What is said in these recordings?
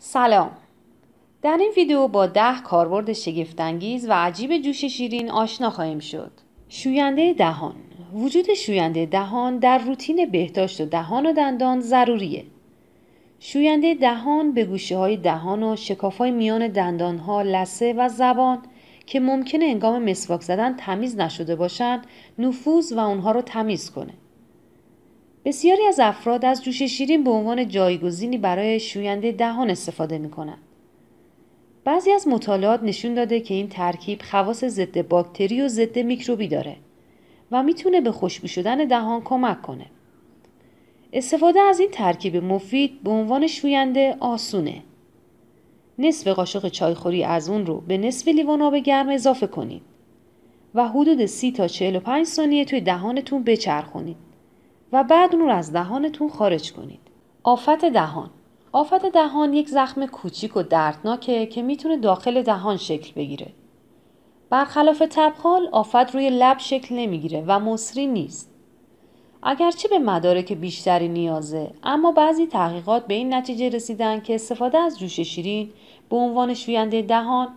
سلام در این ویدیو با ده کاربرد شگفتانگیز و عجیب جوش شیرین آشنا خواهیم شد شوینده دهان وجود شوینده دهان در روتین بهداشت و دهان و دندان ضروریه شوینده دهان به گوشه های دهان و شکاف های میان دندان ها لسه و زبان که ممکنه انگام مسواک زدن تمیز نشده باشن نفوذ و اونها رو تمیز کنه بسیاری از افراد از جوش شیرین به عنوان جایگزینی برای شوینده دهان استفاده می کنند. بعضی از مطالعات نشون داده که این ترکیب خواص ضد باکتری و ضد میکروبی داره و میتونه به خوشبو شدن دهان کمک کنه. استفاده از این ترکیب مفید به عنوان شوینده آسونه. نصف قاشق چایخوری از اون رو به نصف لیوان آب گرم اضافه کنید و حدود 30 تا 45 ثانیه توی دهانتون بچرخونید. و بعد اون رو از دهانتون خارج کنید. آفت دهان آفت دهان یک زخم کوچیک و دردناکه که میتونه داخل دهان شکل بگیره. برخلاف تبخال آفت روی لب شکل نمیگیره و مصری نیست. اگرچه به مدارک بیشتری نیازه اما بعضی تحقیقات به این نتیجه رسیدن که استفاده از جوش شیرین به عنوان شوینده دهان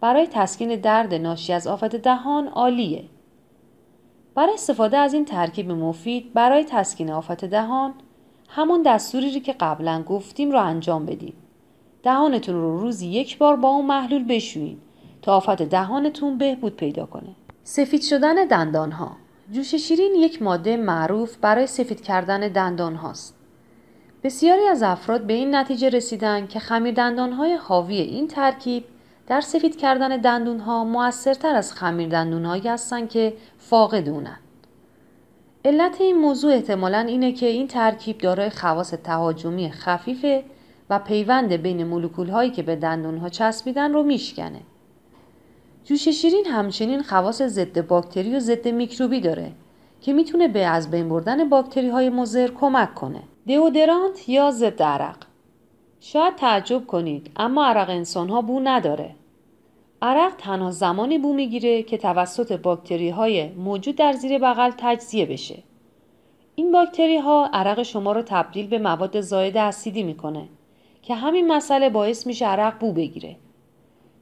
برای تسکین درد ناشی از آفت دهان عالیه. برای استفاده از این ترکیب مفید برای تسکین آفت دهان همون دستوری رو که قبلا گفتیم را انجام بدید. دهانتون رو روزی یک بار با اون محلول بشویید تا آفت دهانتون بهبود پیدا کنه. سفید شدن دندان ها جوش شیرین یک ماده معروف برای سفید کردن دندان هاست. بسیاری از افراد به این نتیجه رسیدن که خمیر دندان های حاوی این ترکیب در سفید کردن دندون ها موثرتر از خمیر دندون هایی هستند که فاقد اونند. علت این موضوع احتمالا اینه که این ترکیب دارای خواص تهاجمی خفیفه و پیوند بین مولکول هایی که به دندون ها چسبیدن رو میشکنه. جوش شیرین همچنین خواص ضد باکتری و ضد میکروبی داره که میتونه به از بین بردن باکتری های مضر کمک کنه. دئودرانت یا ضد عرق شاید تعجب کنید اما عرق انسان ها بو نداره. عرق تنها زمانی بو میگیره که توسط باکتری های موجود در زیر بغل تجزیه بشه. این باکتری ها عرق شما رو تبدیل به مواد زاید اسیدی میکنه که همین مسئله باعث میشه عرق بو بگیره.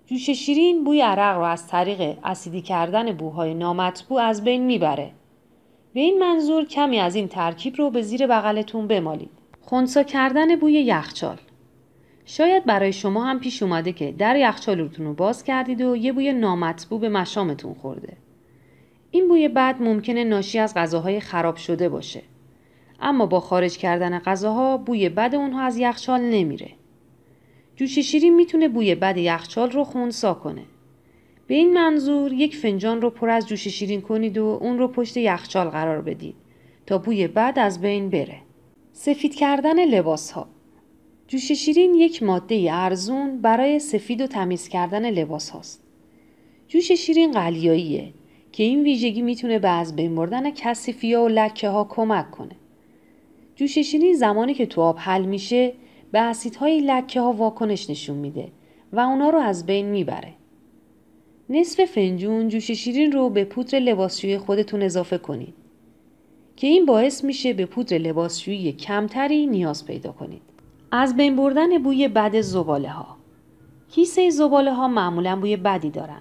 جوش شیرین بوی عرق رو از طریق اسیدی کردن بوهای نامطبوع از بین میبره. به این منظور کمی از این ترکیب رو به زیر بغلتون بمالید. خونسا کردن بوی یخچال شاید برای شما هم پیش اومده که در یخچالتون رو باز کردید و یه بوی نامطبوع به مشامتون خورده. این بوی بد ممکنه ناشی از غذاهای خراب شده باشه. اما با خارج کردن غذاها بوی بد اونها از یخچال نمیره. جوش شیرین میتونه بوی بد یخچال رو خونسا کنه. به این منظور یک فنجان رو پر از جوش شیرین کنید و اون رو پشت یخچال قرار بدید تا بوی بد از بین بره. سفید کردن لباس ها جوش شیرین یک ماده ارزون برای سفید و تمیز کردن لباس هاست. جوش شیرین قلیاییه که این ویژگی میتونه به از بین بردن کسیفیا و لکه ها کمک کنه. جوش شیرین زمانی که تو آب حل میشه به اسیدهای لکه ها واکنش نشون میده و اونا رو از بین میبره. نصف فنجون جوش شیرین رو به پودر لباسشوی خودتون اضافه کنید که این باعث میشه به پودر لباسشویی کمتری نیاز پیدا کنید. از بین بردن بوی بد زباله ها کیسه زباله ها معمولا بوی بدی دارن.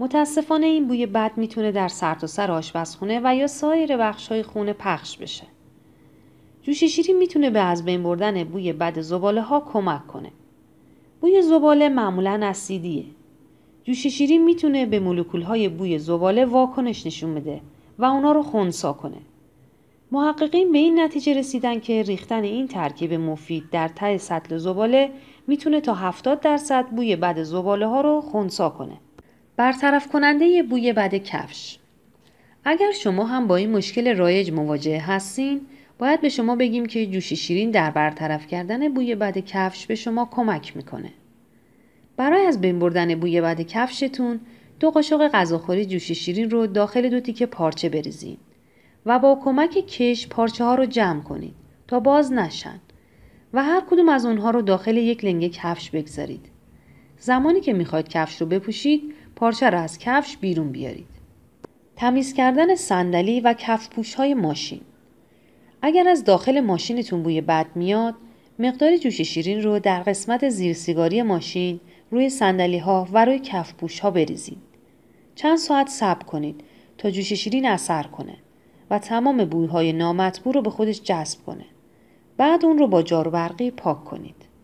متاسفانه این بوی بد میتونه در سرتاسر سر آشپزخونه و یا سایر بخش های خونه پخش بشه. جوش شیری میتونه به از بین بردن بوی بد زباله ها کمک کنه. بوی زباله معمولا اسیدیه. جوش شیری میتونه به مولکول های بوی زباله واکنش نشون بده و اونا رو خونسا کنه. محققین به این نتیجه رسیدن که ریختن این ترکیب مفید در ته سطل زباله میتونه تا 70 درصد بوی بد زباله ها رو خونسا کنه. برطرف کننده بوی بد کفش اگر شما هم با این مشکل رایج مواجه هستین، باید به شما بگیم که جوشی شیرین در برطرف کردن بوی بد کفش به شما کمک میکنه. برای از بین بردن بوی بد کفشتون، دو قاشق غذاخوری جوشی شیرین رو داخل دو تیکه پارچه بریزیم. و با کمک کش پارچه ها رو جمع کنید تا باز نشن و هر کدوم از اونها رو داخل یک لنگه کفش بگذارید. زمانی که میخواید کفش رو بپوشید پارچه را از کفش بیرون بیارید. تمیز کردن صندلی و کفپوش های ماشین اگر از داخل ماشینتون بوی بد میاد مقدار جوش شیرین رو در قسمت زیر سیگاری ماشین روی صندلی ها و روی کفپوش ها بریزید. چند ساعت صبر کنید تا جوش شیرین اثر کنه. و تمام بویهای نامطبوع رو به خودش جذب کنه. بعد اون رو با جاروبرقی پاک کنید.